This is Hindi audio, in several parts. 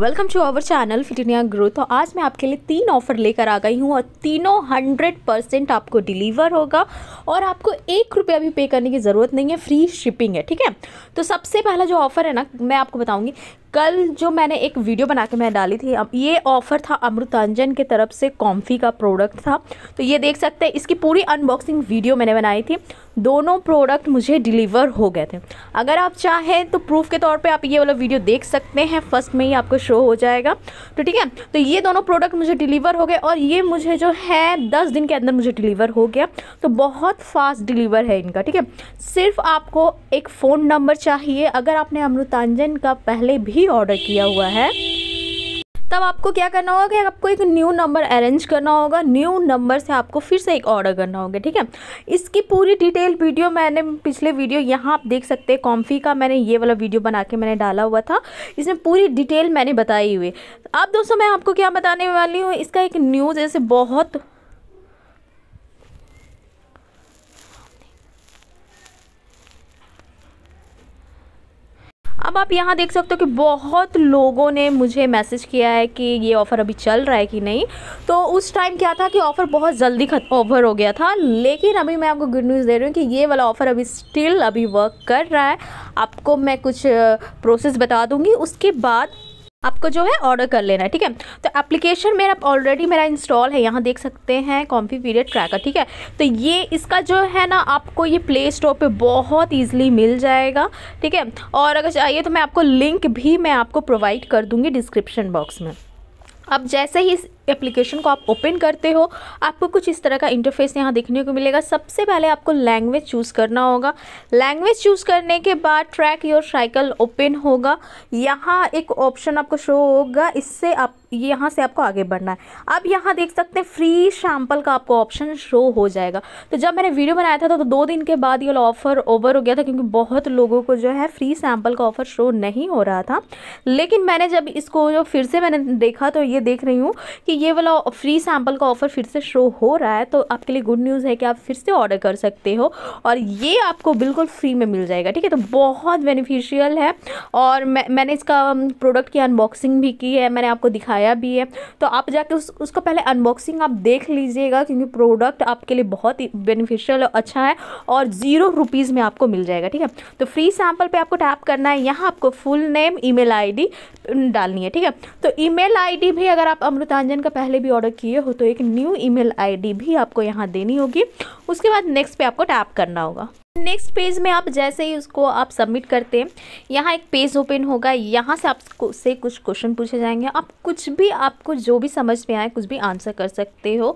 welcome to our channel India grow तो आज मैं आपके लिए तीन ऑफर लेकर आ गई हूँ और तीनों हंड्रेड परसेंट आपको डिलीवर होगा और आपको एक रुपया भी पे करने की ज़रूरत नहीं है फ्री शिपिंग है ठीक है तो सबसे पहला जो ऑफ़र है ना मैं आपको बताऊँगी कल जो मैंने एक वीडियो बना के मैं डाली थी अब ये ऑफ़र था अमृतांजन के तरफ से कॉम्फी का प्रोडक्ट था तो ये देख सकते हैं इसकी पूरी अनबॉक्सिंग वीडियो मैंने बनाई थी दोनों प्रोडक्ट मुझे डिलीवर हो गए थे अगर आप चाहें तो प्रूफ के तौर पे आप ये वाला वीडियो देख सकते हैं फर्स्ट में ही आपको शो हो जाएगा तो ठीक है तो ये दोनों प्रोडक्ट मुझे डिलीवर हो गए और ये मुझे जो है दस दिन के अंदर मुझे डिलीवर हो गया तो बहुत फास्ट डिलीवर है इनका ठीक है सिर्फ आपको एक फ़ोन नंबर चाहिए अगर आपने अमृतांजन का पहले भी ऑर्डर किया हुआ है तब आपको क्या करना होगा कि आपको एक न्यू नंबर अरेंज करना होगा न्यू नंबर से आपको फिर से एक ऑर्डर करना होगा ठीक है इसकी पूरी डिटेल वीडियो मैंने पिछले वीडियो यहाँ आप देख सकते हैं कॉम्फी का मैंने ये वाला वीडियो बना के मैंने डाला हुआ था इसमें पूरी डिटेल मैंने बताई हुई अब दोस्तों मैं आपको क्या बताने वाली हूँ इसका एक न्यूज़ ऐसे बहुत अब आप यहाँ देख सकते हो कि बहुत लोगों ने मुझे मैसेज किया है कि ये ऑफ़र अभी चल रहा है कि नहीं तो उस टाइम क्या था कि ऑफ़र बहुत जल्दी खत्म ओवर हो गया था लेकिन अभी मैं आपको गुड न्यूज़ दे रही हूँ कि ये वाला ऑफ़र अभी स्टिल अभी वर्क कर रहा है आपको मैं कुछ प्रोसेस बता दूँगी उसके बाद आपको जो है ऑर्डर कर लेना है ठीक है तो एप्लीकेशन मेरा ऑलरेडी मेरा इंस्टॉल है यहाँ देख सकते हैं कॉम्फी पीरियड ट्रैकर ठीक है तो ये इसका जो है ना आपको ये प्ले स्टोर पर बहुत ईजिली मिल जाएगा ठीक है और अगर चाहिए तो मैं आपको लिंक भी मैं आपको प्रोवाइड कर दूँगी डिस्क्रिप्शन बॉक्स में अब जैसे ही इस एप्लीकेशन को आप ओपन करते हो आपको कुछ इस तरह का इंटरफेस यहाँ देखने को मिलेगा सबसे पहले आपको लैंग्वेज चूज़ करना होगा लैंग्वेज चूज़ करने के बाद ट्रैक योर साइकिल ओपन होगा यहाँ एक ऑप्शन आपको शो होगा इससे आप यहाँ से आपको आगे बढ़ना है अब यहाँ देख सकते हैं फ्री सैम्पल का आपको ऑप्शन शो हो जाएगा तो जब मैंने वीडियो बनाया था तो दो दिन के बाद ये ऑफ़र ओवर हो गया था क्योंकि बहुत लोगों को जो है फ्री सैम्पल का ऑफ़र शो नहीं हो रहा था लेकिन मैंने जब इसको जो फिर से मैंने देखा तो ये देख रही हूँ कि कि ये वाला फ्री सैम्पल का ऑफ़र फिर से शो हो रहा है तो आपके लिए गुड न्यूज़ है कि आप फिर से ऑर्डर कर सकते हो और ये आपको बिल्कुल फ्री में मिल जाएगा ठीक है तो बहुत बेनिफिशियल है और मैं मैंने इसका प्रोडक्ट um, की अनबॉक्सिंग भी की है मैंने आपको दिखाया भी है तो आप जाके उस उसको पहले अनबॉक्सिंग आप देख लीजिएगा क्योंकि प्रोडक्ट आपके लिए बहुत ही बेनिफिशियल अच्छा है और ज़ीरो रुपीज़ में आपको मिल जाएगा ठीक है तो फ्री सैम्पल पर आपको टैप करना है यहाँ आपको फुल नेम ई मेल डालनी है ठीक है तो ई मेल भी अगर आप अमृतांजन का पहले भी ऑर्डर किए हो तो एक न्यू ईमेल आईडी भी आपको यहाँ देनी होगी उसके बाद नेक्स्ट पे आपको टैप करना होगा नेक्स्ट पेज में आप जैसे ही उसको आप सबमिट करते हैं यहाँ एक पेज ओपन होगा यहाँ से आपको से कुछ क्वेश्चन पूछे जाएंगे आप कुछ भी आपको जो भी समझ में आए कुछ भी आंसर कर सकते हो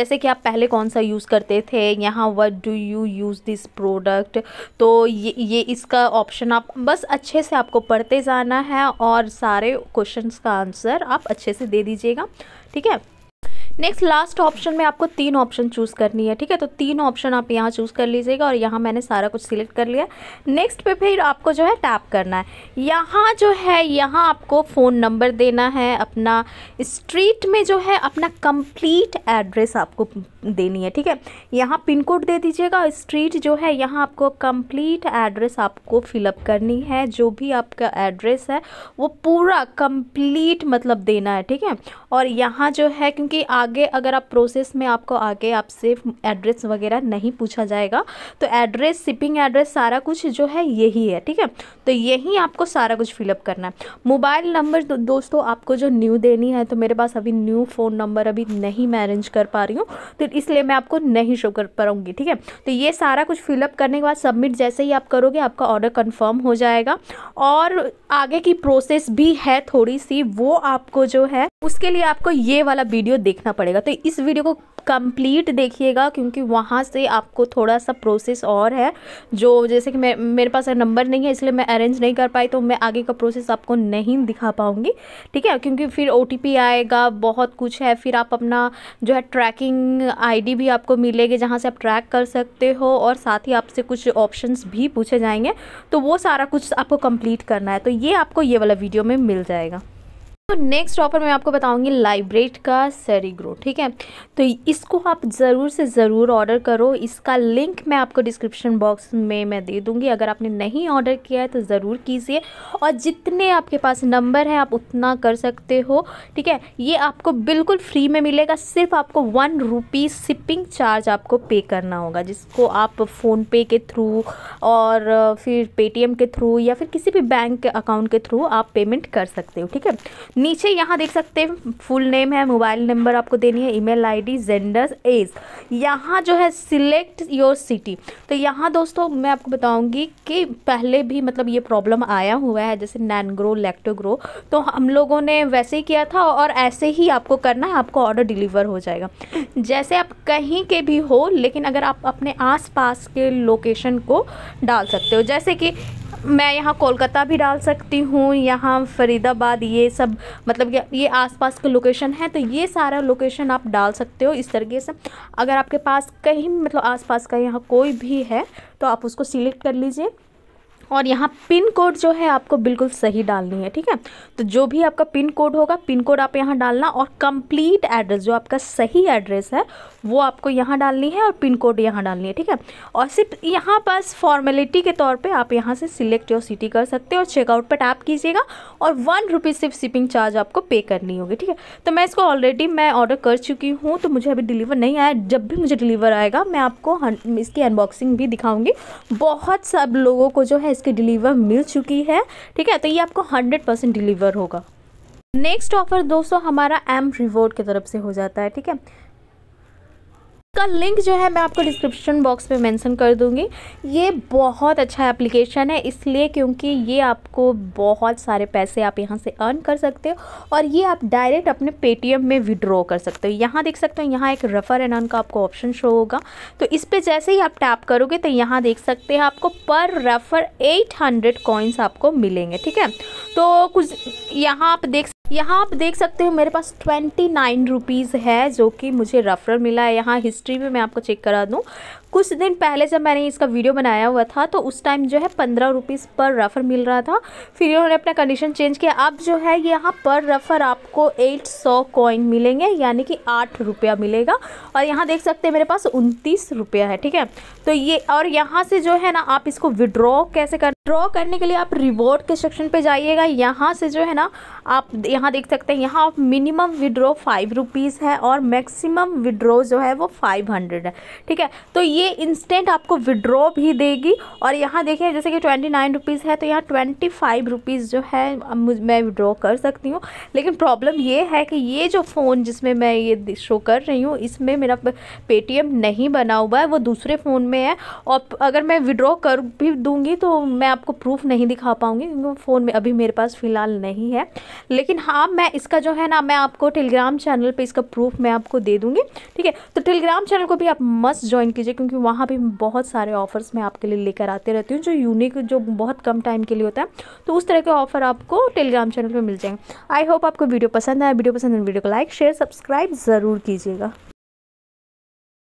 जैसे कि आप पहले कौन सा यूज़ करते थे यहाँ what do you use this product तो ये ये इसका ऑप्शन आप बस अच्छे से आपको पढ़ते जाना है और सारे क्वेश्चन का आंसर आप अच्छे से दे दीजिएगा ठीक है नेक्स्ट लास्ट ऑप्शन में आपको तीन ऑप्शन चूज़ करनी है ठीक है तो तीन ऑप्शन आप यहाँ चूज़ कर लीजिएगा और यहाँ मैंने सारा कुछ सिलेक्ट कर लिया नेक्स्ट पे फिर आपको जो है टैप करना है यहाँ जो है यहाँ आपको फ़ोन नंबर देना है अपना स्ट्रीट में जो है अपना कंप्लीट एड्रेस आपको देनी है ठीक है यहाँ पिन कोड दे दीजिएगा और स्ट्रीट जो है यहाँ आपको कंप्लीट एड्रेस आपको फिलअप करनी है जो भी आपका एड्रेस है वो पूरा कंप्लीट मतलब देना है ठीक है और यहाँ जो है क्योंकि आगे अगर आप प्रोसेस में आपको आगे आपसे एड्रेस वगैरह नहीं पूछा जाएगा तो एड्रेस शिपिंग एड्रेस सारा कुछ जो है यही है ठीक है तो यही आपको सारा कुछ फिलअप करना है मोबाइल नंबर दो, दोस्तों आपको जो न्यू देनी है तो मेरे पास अभी न्यू फ़ोन नंबर अभी नहीं मैं अरेंज कर पा रही हूँ तो इसलिए मैं आपको नहीं शो कर पाऊँगी ठीक है तो ये सारा कुछ फिलअप करने के बाद सबमिट जैसे ही आप करोगे आपका ऑर्डर कन्फर्म हो जाएगा और आगे की प्रोसेस भी है थोड़ी सी वो आपको जो है उसके लिए आपको ये वाला वीडियो देखना पड़ेगा तो इस वीडियो को कंप्लीट देखिएगा क्योंकि वहाँ से आपको थोड़ा सा प्रोसेस और है जो जैसे कि मैं मेरे पास नंबर नहीं है इसलिए मैं अरेंज नहीं कर पाई तो मैं आगे का प्रोसेस आपको नहीं दिखा पाऊँगी ठीक है क्योंकि फिर ओ आएगा बहुत कुछ है फिर आप अपना जो है ट्रैकिंग आई भी आपको मिलेगी जहाँ से आप ट्रैक कर सकते हो और साथ ही आपसे कुछ ऑप्शन भी पूछे जाएंगे तो वो सारा कुछ आपको कंप्लीट करना है तो ये आपको ये वाला वीडियो में मिल जाएगा तो नेक्स्ट ऑफर मैं आपको बताऊंगी लाइब्रेट का सेरीग्रो ठीक है तो इसको आप ज़रूर से ज़रूर ऑर्डर करो इसका लिंक मैं आपको डिस्क्रिप्शन बॉक्स में मैं दे दूंगी अगर आपने नहीं ऑर्डर किया है तो ज़रूर कीजिए और जितने आपके पास नंबर है आप उतना कर सकते हो ठीक है ये आपको बिल्कुल फ्री में मिलेगा सिर्फ आपको वन रुपी शिपिंग चार्ज आपको पे करना होगा जिसको आप फ़ोनपे के थ्रू और फिर पेटीएम के थ्रू या फिर किसी भी बैंक अकाउंट के थ्रू आप पेमेंट कर सकते हो ठीक है नीचे यहाँ देख सकते हैं फुल नेम है मोबाइल नंबर आपको देनी है ईमेल आईडी जेंडर एज यहाँ जो है सिलेक्ट योर सिटी तो यहाँ दोस्तों मैं आपको बताऊँगी कि पहले भी मतलब ये प्रॉब्लम आया हुआ है जैसे नैनग्रो ग्रो तो हम लोगों ने वैसे ही किया था और ऐसे ही आपको करना है आपको ऑर्डर डिलीवर हो जाएगा जैसे आप कहीं के भी हो लेकिन अगर आप अपने आस के लोकेशन को डाल सकते हो जैसे कि मैं यहाँ कोलकाता भी डाल सकती हूँ यहाँ फरीदाबाद ये सब मतलब ये आसपास के लोकेशन है तो ये सारा लोकेशन आप डाल सकते हो इस तरीके से अगर आपके पास कहीं मतलब आसपास का यहाँ कोई भी है तो आप उसको सिलेक्ट कर लीजिए और यहाँ पिन कोड जो है आपको बिल्कुल सही डालनी है ठीक है तो जो भी आपका पिन कोड होगा पिन कोड आप यहाँ डालना और कंप्लीट एड्रेस जो आपका सही एड्रेस है वो आपको यहाँ डालनी है और पिन कोड यहाँ डालनी है ठीक है और सिर्फ यहाँ पास फॉर्मेलिटी के तौर पे आप यहाँ से सिलेक्ट योर सिटी कर सकते हो और चेकआउट पर टैप कीजिएगा और वन रुपीज़ सिर्फ शिपिंग चार्ज आपको पे करनी होगी ठीक है तो मैं इसको ऑलरेडी मैं ऑर्डर कर चुकी हूँ तो मुझे अभी डिलीवर नहीं आया जब भी मुझे डिलीवर आएगा मैं आपको इसकी अनबॉक्सिंग भी दिखाऊँगी बहुत सब लोगों को जो है इसकी डिलीवर मिल चुकी है ठीक है तो ये आपको हंड्रेड परसेंट डिलीवर होगा नेक्स्ट ऑफर दोस्तों हमारा एम रिवॉर्ड की तरफ से हो जाता है ठीक है इसका लिंक जो है मैं आपको डिस्क्रिप्शन बॉक्स में मेंशन कर दूंगी ये बहुत अच्छा एप्लीकेशन है इसलिए क्योंकि ये आपको बहुत सारे पैसे आप यहाँ से अर्न कर सकते हो और ये आप डायरेक्ट अपने पेटीएम में विड्रॉ कर सकते हो यहाँ देख सकते हो यहाँ एक रेफ़र एंड अर्न का आपको ऑप्शन शो होगा तो इस पर जैसे ही आप टैप करोगे तो यहाँ देख सकते हैं आपको पर रेफ़र एट हंड्रेड आपको मिलेंगे ठीक है तो कुछ यहाँ आप देख यहाँ आप देख सकते हो मेरे पास ट्वेंटी नाइन रुपीज़ है जो कि मुझे रेफरल मिला है यहाँ हिस्ट्री में मैं आपको चेक करा दूँ कुछ दिन पहले जब मैंने इसका वीडियो बनाया हुआ था तो उस टाइम जो है पंद्रह रुपीज़ पर रफ़र मिल रहा था फिर इन्होंने अपना कंडीशन चेंज किया अब जो है यहाँ पर रफ़र आपको एट सौ कॉइन मिलेंगे यानी कि आठ रुपया मिलेगा और यहाँ देख सकते हैं मेरे पास उनतीस रुपया है ठीक है तो ये और यहाँ से जो है ना आप इसको विड्रॉ कैसे कर ड्रॉ करने के लिए आप रिवॉर्ड के सेक्शन पे जाइएगा यहाँ से जो है ना आप यहाँ देख सकते हैं यहाँ आप मिनिमम विड्रॉ फाइव रुपीज़ है और मैक्सिमम विड्रॉ जो है वो फाइव हंड्रेड है ठीक है तो ये इंस्टेंट आपको विड्रॉ भी देगी और यहाँ देखिए जैसे कि ट्वेंटी नाइन रुपीज़ है तो यहाँ ट्वेंटी फाइव रुपीज़ जो है मैं विड्रॉ कर सकती हूँ लेकिन प्रॉब्लम ये है कि ये जो फ़ोन जिसमें मैं ये शो कर रही हूँ इसमें मेरा पेटीएम नहीं बना हुआ है वो दूसरे फ़ोन में है और अगर मैं विड्रॉ कर भी दूँगी तो मैं आपको प्रूफ नहीं दिखा पाऊंगी क्योंकि फ़ोन में अभी मेरे पास फ़िलहाल नहीं है लेकिन हाँ मैं इसका जो है ना मैं आपको टेलीग्राम चैनल पर इसका प्रूफ मैं आपको दे दूँगी ठीक है तो टेलीग्राम चैनल को भी आप मस्ट ज्वाइन कीजिए क्योंकि वहाँ भी बहुत सारे ऑफ़र्स मैं आपके लिए लेकर आते रहती हूँ जो यूनिक जो बहुत कम टाइम के लिए होता है तो उस तरह के ऑफ़र आपको टेलीग्राम चैनल पर मिल जाएंगे आई होप आपको वीडियो पसंद आया वीडियो पसंद वीडियो को लाइक शेयर सब्सक्राइब ज़रूर कीजिएगा